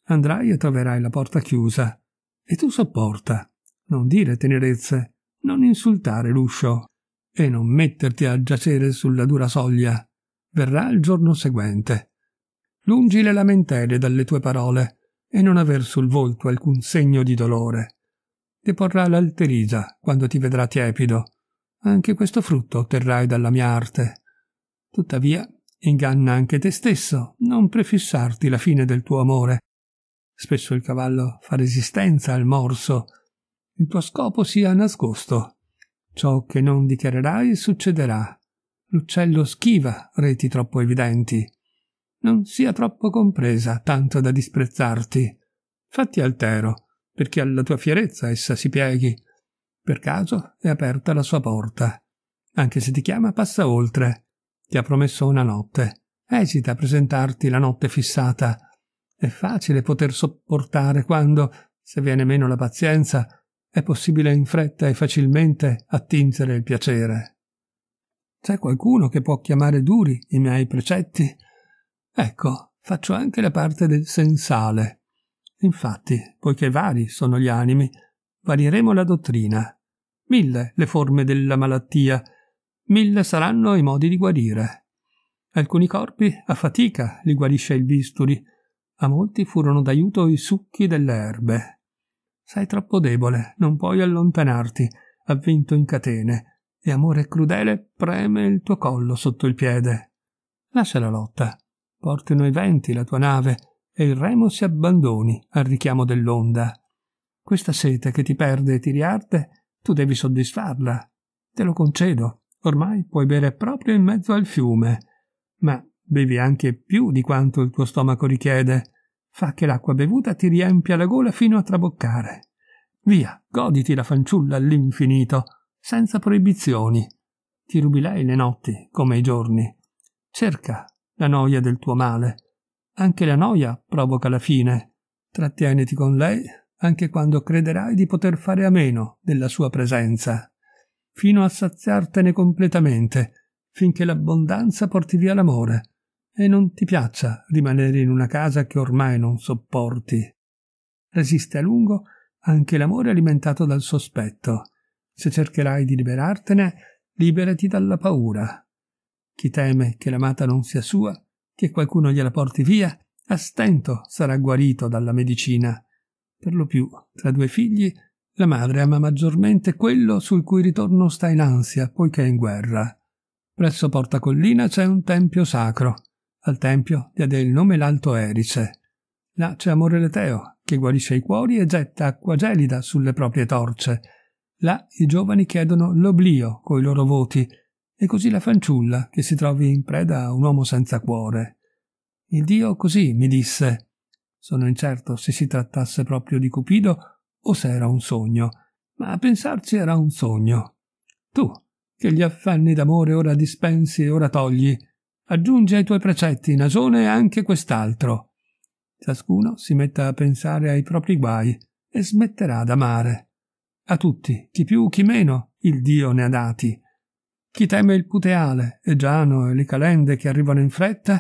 Speaker 1: Andrai e troverai la porta chiusa. E tu sopporta. Non dire tenerezze, non insultare l'uscio e non metterti a giacere sulla dura soglia. Verrà il giorno seguente. Lungi le lamentele dalle tue parole e non aver sul volto alcun segno di dolore. Deporrà l'alterigia quando ti vedrà tiepido. Anche questo frutto otterrai dalla mia arte. Tuttavia, inganna anche te stesso, non prefissarti la fine del tuo amore, Spesso il cavallo fa resistenza al morso. Il tuo scopo sia nascosto. Ciò che non dichiarerai succederà. L'uccello schiva reti troppo evidenti. Non sia troppo compresa, tanto da disprezzarti. Fatti altero, perché alla tua fierezza essa si pieghi. Per caso è aperta la sua porta. Anche se ti chiama, passa oltre. Ti ha promesso una notte. Esita a presentarti la notte fissata. È facile poter sopportare quando, se viene meno la pazienza, è possibile in fretta e facilmente attingere il piacere. C'è qualcuno che può chiamare duri i miei precetti? Ecco, faccio anche la parte del sensale. Infatti, poiché vari sono gli animi, varieremo la dottrina. Mille le forme della malattia, mille saranno i modi di guarire. Alcuni corpi a fatica li guarisce il bisturi, a molti furono d'aiuto i succhi delle erbe. Sei troppo debole, non puoi allontanarti, avvinto in catene, e amore crudele preme il tuo collo sotto il piede. Lascia la lotta, portino i venti la tua nave, e il remo si abbandoni al richiamo dell'onda. Questa sete che ti perde e ti riarte, tu devi soddisfarla. Te lo concedo, ormai puoi bere proprio in mezzo al fiume. Ma Bevi anche più di quanto il tuo stomaco richiede. Fa che l'acqua bevuta ti riempia la gola fino a traboccare. Via, goditi la fanciulla all'infinito, senza proibizioni. Ti rubi lei le notti, come i giorni. Cerca la noia del tuo male. Anche la noia provoca la fine. Trattieniti con lei anche quando crederai di poter fare a meno della sua presenza, fino a saziartene completamente, finché l'abbondanza porti via l'amore, e non ti piaccia rimanere in una casa che ormai non sopporti. Resiste a lungo anche l'amore alimentato dal sospetto. Se cercherai di liberartene, liberati dalla paura. Chi teme che l'amata non sia sua, che qualcuno gliela porti via, a stento sarà guarito dalla medicina. Per lo più, tra due figli, la madre ama maggiormente quello sul cui ritorno sta in ansia, poiché è in guerra. Presso Porta Collina c'è un tempio sacro, al tempio diede il nome l'Alto Erice. Là c'è amore leteo, che guarisce i cuori e getta acqua gelida sulle proprie torce. Là i giovani chiedono l'oblio coi loro voti, e così la fanciulla che si trovi in preda a un uomo senza cuore. Il Dio così mi disse. Sono incerto se si trattasse proprio di Cupido o se era un sogno, ma a pensarci era un sogno. Tu, che gli affanni d'amore ora dispensi e ora togli, Aggiunge ai tuoi precetti, Nasone, anche quest'altro. Ciascuno si metta a pensare ai propri guai e smetterà d'amare. A tutti, chi più, chi meno, il Dio ne ha dati. Chi teme il puteale, e Giano e le calende che arrivano in fretta,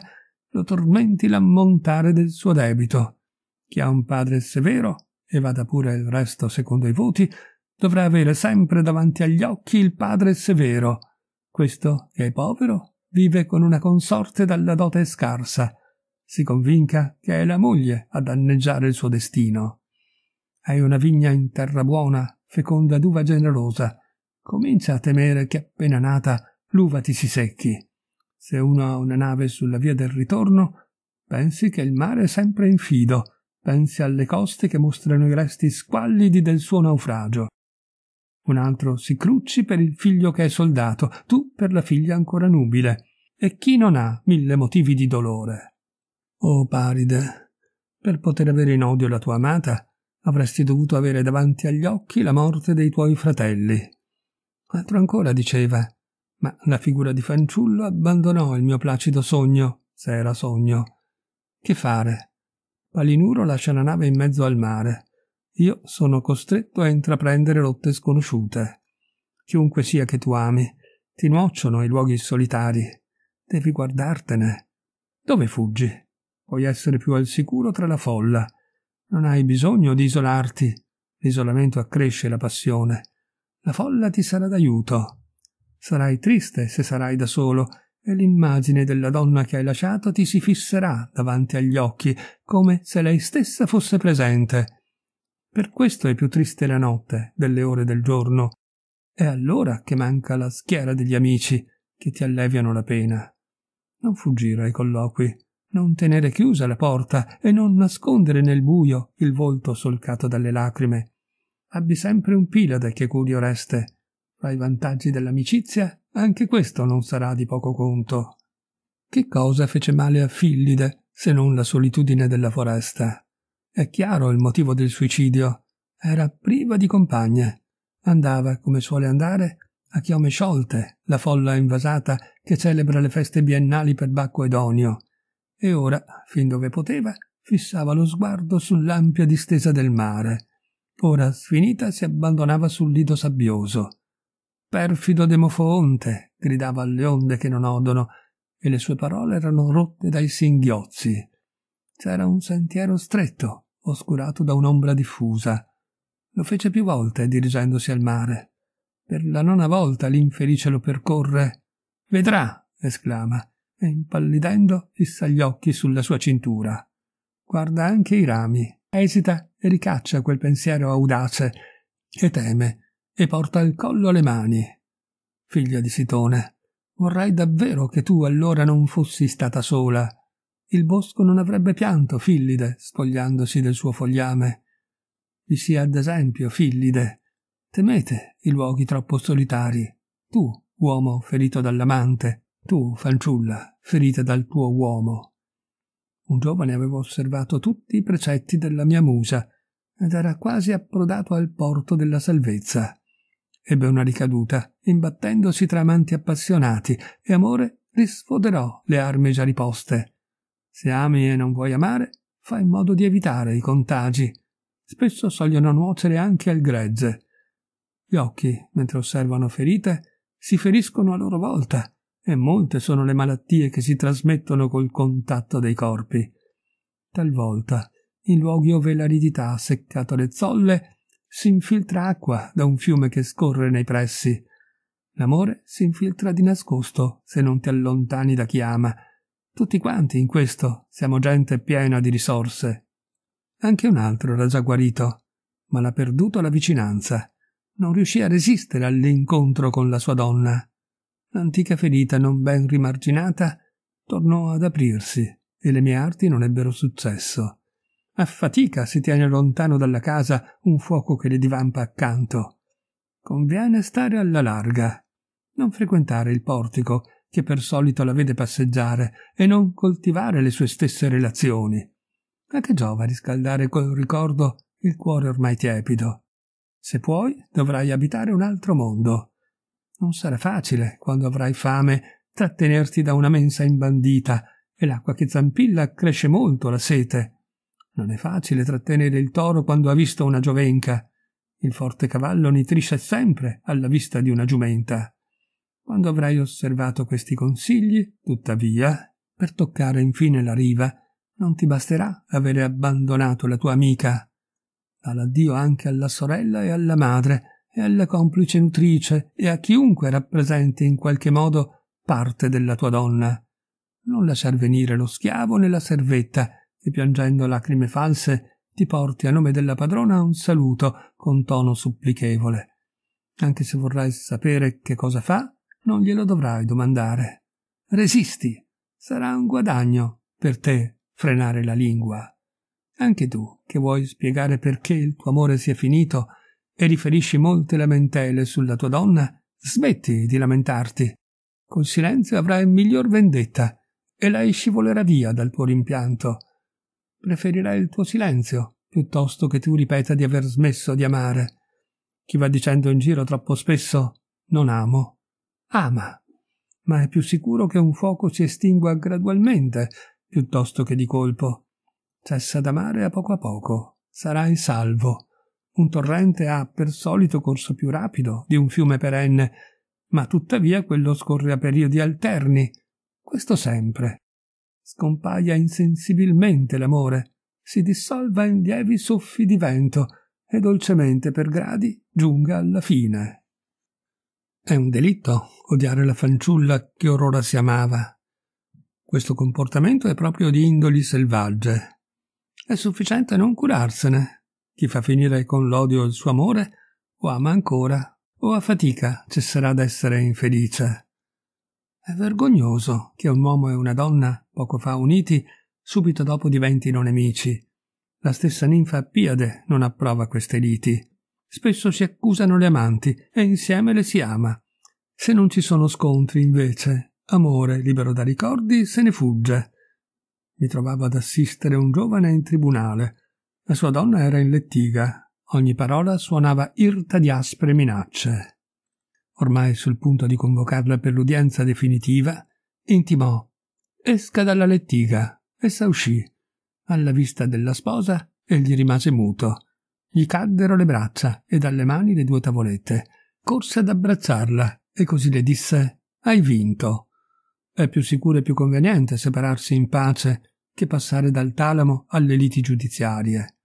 Speaker 1: lo tormenti l'ammontare del suo debito. Chi ha un padre severo, e vada pure il resto secondo i voti, dovrà avere sempre davanti agli occhi il padre severo. Questo che è povero vive con una consorte dalla dote scarsa. Si convinca che è la moglie a danneggiare il suo destino. Hai una vigna in terra buona, feconda d'uva generosa. Comincia a temere che appena nata l'uva ti si secchi. Se uno ha una nave sulla via del ritorno, pensi che il mare è sempre infido, pensi alle coste che mostrano i resti squallidi del suo naufragio un altro si crucci per il figlio che è soldato, tu per la figlia ancora nubile, e chi non ha mille motivi di dolore. Oh Paride, per poter avere in odio la tua amata, avresti dovuto avere davanti agli occhi la morte dei tuoi fratelli. Altro ancora diceva, ma la figura di fanciullo abbandonò il mio placido sogno, se era sogno. Che fare? Palinuro lascia la nave in mezzo al mare, io sono costretto a intraprendere rotte sconosciute. Chiunque sia che tu ami, ti nuociono i luoghi solitari. Devi guardartene. Dove fuggi? Puoi essere più al sicuro tra la folla. Non hai bisogno di isolarti. L'isolamento accresce la passione. La folla ti sarà d'aiuto. Sarai triste se sarai da solo e l'immagine della donna che hai lasciato ti si fisserà davanti agli occhi come se lei stessa fosse presente per questo è più triste la notte delle ore del giorno. È allora che manca la schiera degli amici che ti alleviano la pena. Non fuggire ai colloqui, non tenere chiusa la porta e non nascondere nel buio il volto solcato dalle lacrime. Abbi sempre un pilade che curio reste. Fra i vantaggi dell'amicizia, anche questo non sarà di poco conto. Che cosa fece male a Fillide se non la solitudine della foresta? È chiaro il motivo del suicidio. Era priva di compagne. Andava, come suole andare, a chiome sciolte, la folla invasata che celebra le feste biennali per Bacco Edonio. E ora, fin dove poteva, fissava lo sguardo sull'ampia distesa del mare. Ora, sfinita, si abbandonava sul lido sabbioso. Perfido Demofonte!» gridava alle onde che non odono, e le sue parole erano rotte dai singhiozzi. C'era un sentiero stretto, oscurato da un'ombra diffusa. Lo fece più volte dirigendosi al mare. Per la nona volta l'infelice lo percorre. Vedrà, esclama, e impallidendo fissa gli occhi sulla sua cintura. Guarda anche i rami, esita e ricaccia quel pensiero audace, che teme, e porta il collo alle mani. Figlia di Sitone, vorrei davvero che tu allora non fossi stata sola il bosco non avrebbe pianto Fillide spogliandosi del suo fogliame. Vi sia ad esempio Fillide. Temete i luoghi troppo solitari. Tu, uomo ferito dall'amante, tu, fanciulla, ferita dal tuo uomo. Un giovane aveva osservato tutti i precetti della mia musa ed era quasi approdato al porto della salvezza. Ebbe una ricaduta, imbattendosi tra amanti appassionati, e amore risfoderò le armi già riposte. Se ami e non vuoi amare, fa in modo di evitare i contagi. Spesso sogliono nuocere anche al gregge. Gli occhi, mentre osservano ferite, si feriscono a loro volta, e molte sono le malattie che si trasmettono col contatto dei corpi. Talvolta, in luoghi ove l'aridità ha seccato le zolle, si infiltra acqua da un fiume che scorre nei pressi. L'amore si infiltra di nascosto se non ti allontani da chi ama, tutti quanti in questo siamo gente piena di risorse. Anche un altro era già guarito, ma l'ha perduto la vicinanza. Non riuscì a resistere all'incontro con la sua donna. L'antica ferita non ben rimarginata tornò ad aprirsi e le mie arti non ebbero successo. A fatica si tiene lontano dalla casa un fuoco che le divampa accanto. Conviene stare alla larga, non frequentare il portico che per solito la vede passeggiare, e non coltivare le sue stesse relazioni. A che giova riscaldare col ricordo il cuore ormai tiepido? Se puoi, dovrai abitare un altro mondo. Non sarà facile, quando avrai fame, trattenerti da una mensa imbandita, e l'acqua che zampilla accresce molto la sete. Non è facile trattenere il toro quando ha visto una giovenca. Il forte cavallo nitrisce sempre alla vista di una giumenta. Quando avrai osservato questi consigli, tuttavia, per toccare infine la riva, non ti basterà avere abbandonato la tua amica. Dà l'addio anche alla sorella e alla madre, e alla complice nutrice, e a chiunque rappresenti in qualche modo parte della tua donna. Non lasciar venire lo schiavo né la servetta, che piangendo lacrime false ti porti a nome della padrona un saluto con tono supplichevole. Anche se vorrai sapere che cosa fa, non glielo dovrai domandare. Resisti, sarà un guadagno per te frenare la lingua. Anche tu, che vuoi spiegare perché il tuo amore sia finito e riferisci molte lamentele sulla tua donna, smetti di lamentarti. Col silenzio avrai miglior vendetta e lei scivolerà via dal tuo rimpianto. Preferirai il tuo silenzio piuttosto che tu ripeta di aver smesso di amare. Chi va dicendo in giro troppo spesso non amo, ama, ah, ma è più sicuro che un fuoco si estingua gradualmente piuttosto che di colpo. Cessa d'amare a poco a poco, sarai salvo. Un torrente ha per solito corso più rapido di un fiume perenne, ma tuttavia quello scorre a periodi alterni. Questo sempre. Scompaia insensibilmente l'amore, si dissolva in lievi soffi di vento e dolcemente per gradi giunga alla fine. È un delitto odiare la fanciulla che orora si amava. Questo comportamento è proprio di indoli selvagge. È sufficiente non curarsene. Chi fa finire con l'odio il suo amore o ama ancora o a fatica cesserà d'essere infelice. È vergognoso che un uomo e una donna, poco fa uniti, subito dopo diventino nemici. La stessa ninfa Piade non approva queste liti. Spesso si accusano le amanti e insieme le si ama. Se non ci sono scontri, invece, amore libero da ricordi se ne fugge. Mi trovavo ad assistere un giovane in tribunale. La sua donna era in lettiga. Ogni parola suonava irta di aspre minacce. Ormai sul punto di convocarla per l'udienza definitiva, intimò Esca dalla lettiga. Essa uscì. Alla vista della sposa, egli rimase muto. Gli caddero le braccia e dalle mani le due tavolette. Corse ad abbracciarla e così le disse Hai vinto. È più sicuro e più conveniente separarsi in pace che passare dal talamo alle liti giudiziarie.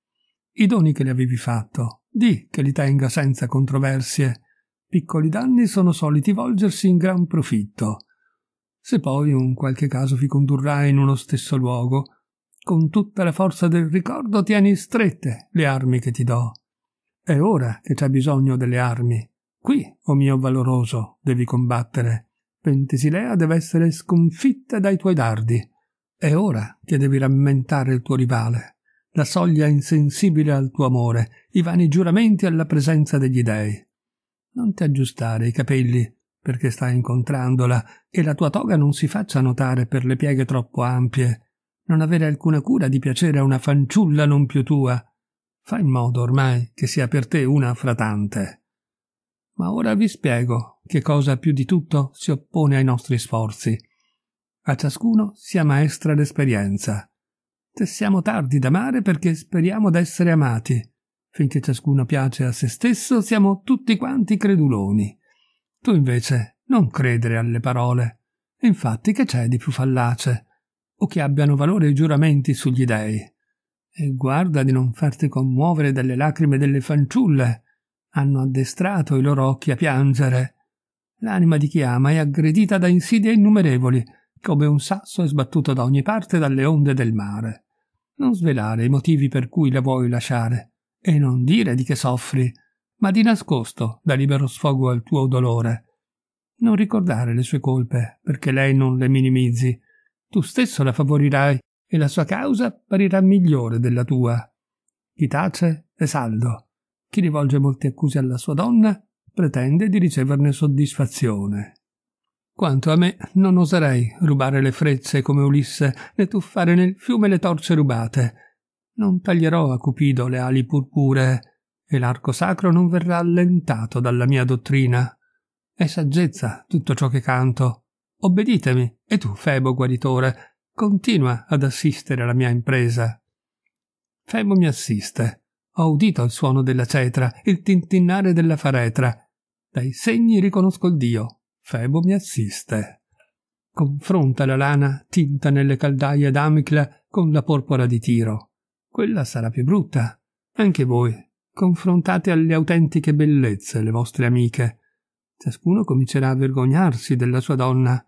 Speaker 1: I doni che le avevi fatto, di che li tenga senza controversie. Piccoli danni sono soliti volgersi in gran profitto. Se poi un qualche caso vi condurrà in uno stesso luogo, con tutta la forza del ricordo tieni strette le armi che ti do. È ora che c'è bisogno delle armi. Qui, o oh mio valoroso, devi combattere. Pentesilea deve essere sconfitta dai tuoi dardi. È ora che devi rammentare il tuo rivale, la soglia insensibile al tuo amore, i vani giuramenti alla presenza degli dei. Non ti aggiustare i capelli perché stai incontrandola e la tua toga non si faccia notare per le pieghe troppo ampie non avere alcuna cura di piacere a una fanciulla non più tua. Fa in modo ormai che sia per te una fra tante. Ma ora vi spiego che cosa più di tutto si oppone ai nostri sforzi. A ciascuno sia maestra l'esperienza. Tessiamo tardi d'amare perché speriamo d'essere amati. Finché ciascuno piace a se stesso, siamo tutti quanti creduloni. Tu invece non credere alle parole. Infatti, che c'è di più fallace? o che abbiano valore i giuramenti sugli dei. E guarda di non farti commuovere dalle lacrime delle fanciulle. Hanno addestrato i loro occhi a piangere. L'anima di chi ama è aggredita da insidie innumerevoli, come un sasso è sbattuto da ogni parte dalle onde del mare. Non svelare i motivi per cui la vuoi lasciare, e non dire di che soffri, ma di nascosto dà libero sfogo al tuo dolore. Non ricordare le sue colpe, perché lei non le minimizzi, tu stesso la favorirai e la sua causa parirà migliore della tua. Chi tace è saldo, chi rivolge molte accuse alla sua donna pretende di riceverne soddisfazione. Quanto a me, non oserei rubare le frecce come Ulisse, né tuffare nel fiume le torce rubate. Non taglierò a Cupido le ali purpure, e l'arco sacro non verrà allentato dalla mia dottrina. È saggezza tutto ciò che canto, Obbeditemi, e tu, Febo guaritore, continua ad assistere alla mia impresa. Febo mi assiste. Ho udito il suono della cetra, il tintinnare della faretra. Dai segni riconosco il dio. Febo mi assiste. Confronta la lana tinta nelle caldaie d'Amicla con la porpora di Tiro. Quella sarà più brutta. Anche voi, confrontate alle autentiche bellezze le vostre amiche. Ciascuno comincerà a vergognarsi della sua donna.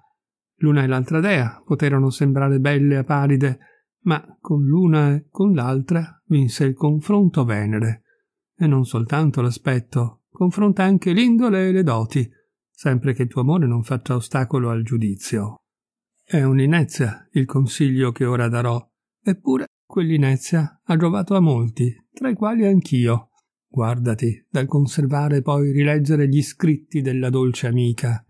Speaker 1: L'una e l'altra dea poterono sembrare belle a paride, ma con l'una e con l'altra vinse il confronto Venere. E non soltanto l'aspetto, confronta anche l'indole e le doti, sempre che il tuo amore non faccia ostacolo al giudizio. È un'inezia il consiglio che ora darò, eppure quell'inezia ha giovato a molti, tra i quali anch'io. Guardati dal conservare poi rileggere gli scritti della dolce amica.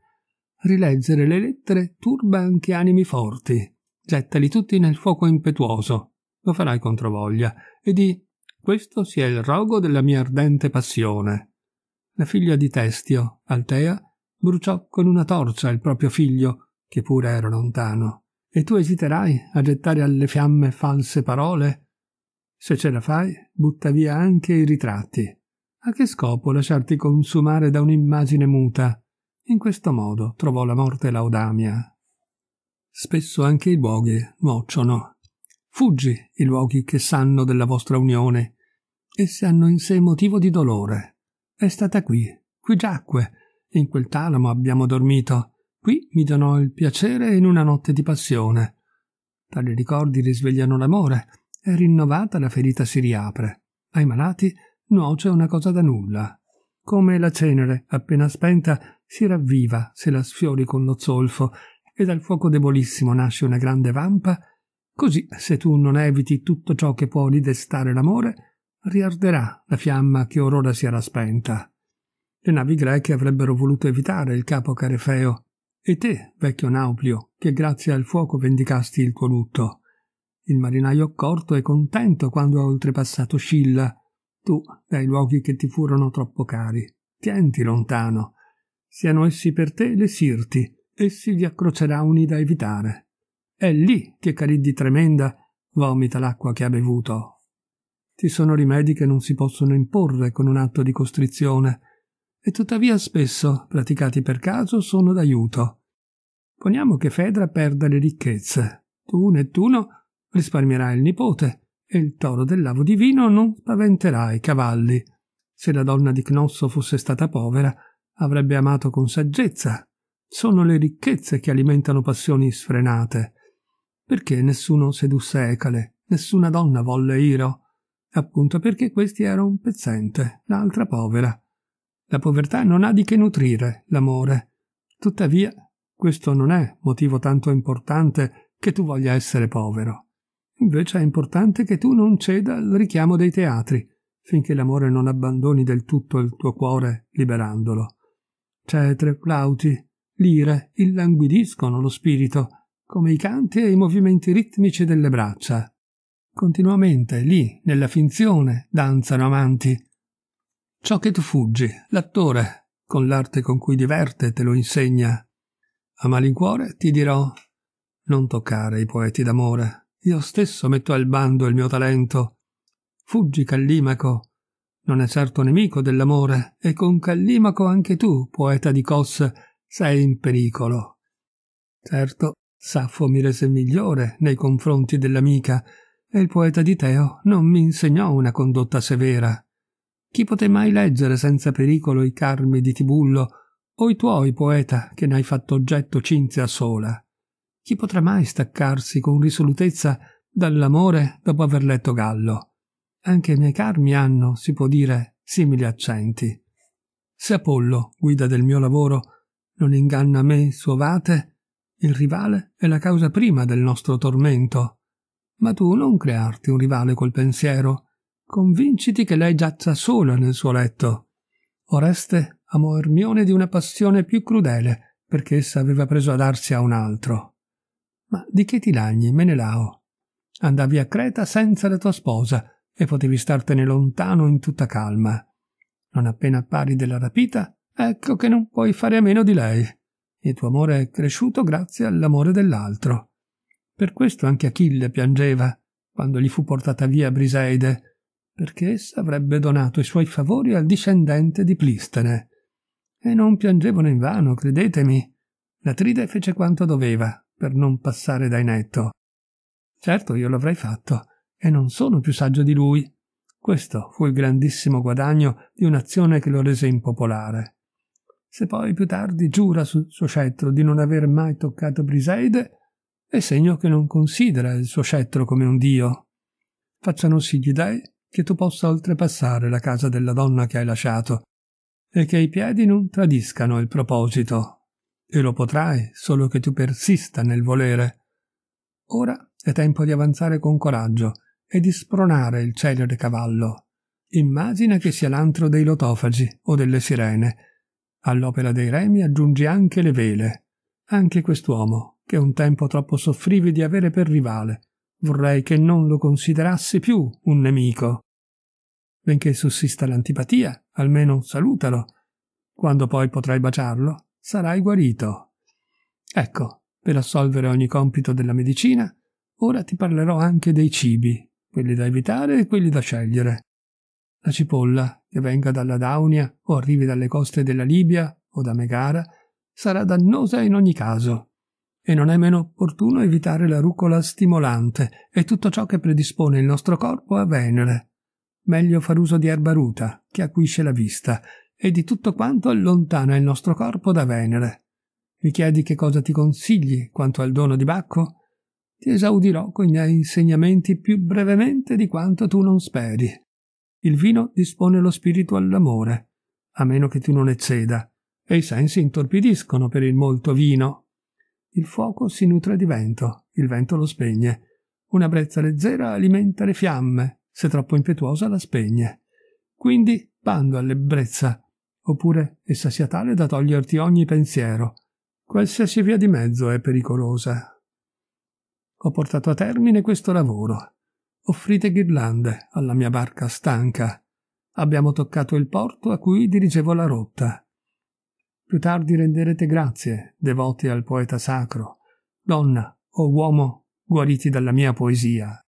Speaker 1: Rileggere le lettere turba anche animi forti. Gettali tutti nel fuoco impetuoso. Lo farai controvoglia e di questo sia il rogo della mia ardente passione. La figlia di Testio, Altea, bruciò con una torcia il proprio figlio, che pure era lontano. E tu esiterai a gettare alle fiamme false parole? Se ce la fai, butta via anche i ritratti. A che scopo lasciarti consumare da un'immagine muta? In questo modo trovò la morte Laudamia. Spesso anche i luoghi nuociono. Fuggi i luoghi che sanno della vostra unione. Essi hanno in sé motivo di dolore. È stata qui, qui giacque, in quel talamo abbiamo dormito. Qui mi donò il piacere in una notte di passione. Tali ricordi risvegliano l'amore, è rinnovata la ferita si riapre. Ai malati nuoce una cosa da nulla. Come la cenere, appena spenta, si ravviva se la sfiori con lo zolfo e dal fuoco debolissimo nasce una grande vampa, così se tu non eviti tutto ciò che può ridestare l'amore, riarderà la fiamma che or ora si era spenta. Le navi greche avrebbero voluto evitare il capo Carefeo, e te, vecchio Nauplio, che grazie al fuoco vendicasti il colutto. Il marinaio accorto è contento quando ha oltrepassato Scilla. Tu, dai luoghi che ti furono troppo cari, tienti lontano. Siano essi per te le sirti, essi vi accrocerà uni da evitare. È lì che Cariddi tremenda vomita l'acqua che ha bevuto. Ci sono rimedi che non si possono imporre con un atto di costrizione, e tuttavia spesso, praticati per caso, sono d'aiuto. Poniamo che Fedra perda le ricchezze. Tu, Nettuno, risparmierà il nipote e il toro del lavo divino non spaventerà i cavalli. Se la donna di Cnosso fosse stata povera, avrebbe amato con saggezza. Sono le ricchezze che alimentano passioni sfrenate. Perché nessuno sedusse Ecale, nessuna donna volle Iro? Appunto perché questi era un pezzente, l'altra povera. La povertà non ha di che nutrire l'amore. Tuttavia, questo non è motivo tanto importante che tu voglia essere povero. Invece è importante che tu non ceda al richiamo dei teatri, finché l'amore non abbandoni del tutto il tuo cuore liberandolo. Cetre, cioè, flauti, lire illanguidiscono lo spirito, come i canti e i movimenti ritmici delle braccia. Continuamente lì, nella finzione, danzano amanti. Ciò che tu fuggi, l'attore, con l'arte con cui diverte, te lo insegna. A malincuore ti dirò, non toccare i poeti d'amore, io stesso metto al bando il mio talento. Fuggi, Callimaco. Non è certo nemico dell'amore, e con Callimaco anche tu, poeta di Cos, sei in pericolo. Certo, Saffo mi rese migliore nei confronti dell'amica, e il poeta di Teo non mi insegnò una condotta severa. Chi poté mai leggere senza pericolo i carmi di Tibullo, o i tuoi, poeta, che ne hai fatto oggetto Cinzia sola? Chi potrà mai staccarsi con risolutezza dall'amore dopo aver letto Gallo? Anche i miei carmi hanno, si può dire, simili accenti. Se Apollo, guida del mio lavoro, non inganna me, suo vate, il rivale è la causa prima del nostro tormento. Ma tu non crearti un rivale col pensiero, convinciti che lei giaccia sola nel suo letto. Oreste amò Ermione di una passione più crudele, perché essa aveva preso a darsi a un altro. Ma di che ti lagni, Menelao? Andavi a Creta senza la tua sposa e potevi startene lontano in tutta calma. Non appena appari della rapita, ecco che non puoi fare a meno di lei. Il tuo amore è cresciuto grazie all'amore dell'altro. Per questo anche Achille piangeva quando gli fu portata via Briseide, perché essa avrebbe donato i suoi favori al discendente di Plistene. E non piangevano invano, credetemi. L'Atride fece quanto doveva, per non passare dai netto. Certo, io l'avrei fatto, e non sono più saggio di lui. Questo fu il grandissimo guadagno di un'azione che lo rese impopolare. Se poi più tardi giura sul suo scettro di non aver mai toccato Briseide, è segno che non considera il suo scettro come un dio. Facciano sì gli dei che tu possa oltrepassare la casa della donna che hai lasciato, e che i piedi non tradiscano il proposito e lo potrai solo che tu persista nel volere. Ora è tempo di avanzare con coraggio e di spronare il celere cavallo. Immagina che sia l'antro dei lotofagi o delle sirene. All'opera dei remi aggiungi anche le vele. Anche quest'uomo, che un tempo troppo soffrivi di avere per rivale, vorrei che non lo considerassi più un nemico. Benché sussista l'antipatia, almeno salutalo. Quando poi potrai baciarlo, sarai guarito. Ecco, per assolvere ogni compito della medicina, ora ti parlerò anche dei cibi, quelli da evitare e quelli da scegliere. La cipolla, che venga dalla Daunia o arrivi dalle coste della Libia o da Megara, sarà dannosa in ogni caso. E non è meno opportuno evitare la rucola stimolante e tutto ciò che predispone il nostro corpo a Venere. Meglio far uso di erba ruta, che acuisce la vista, e di tutto quanto allontana il nostro corpo da Venere. Mi chiedi che cosa ti consigli quanto al dono di Bacco? Ti esaudirò con i miei insegnamenti più brevemente di quanto tu non speri. Il vino dispone lo spirito all'amore, a meno che tu non ecceda, e i sensi intorpidiscono per il molto vino. Il fuoco si nutre di vento, il vento lo spegne. Una brezza leggera alimenta le fiamme, se troppo impetuosa la spegne. Quindi, bando all'ebbrezza, oppure essa sia tale da toglierti ogni pensiero. Qualsiasi via di mezzo è pericolosa. Ho portato a termine questo lavoro. Offrite ghirlande alla mia barca stanca. Abbiamo toccato il porto a cui dirigevo la rotta. Più tardi renderete grazie, devoti al poeta sacro. Donna o uomo, guariti dalla mia poesia.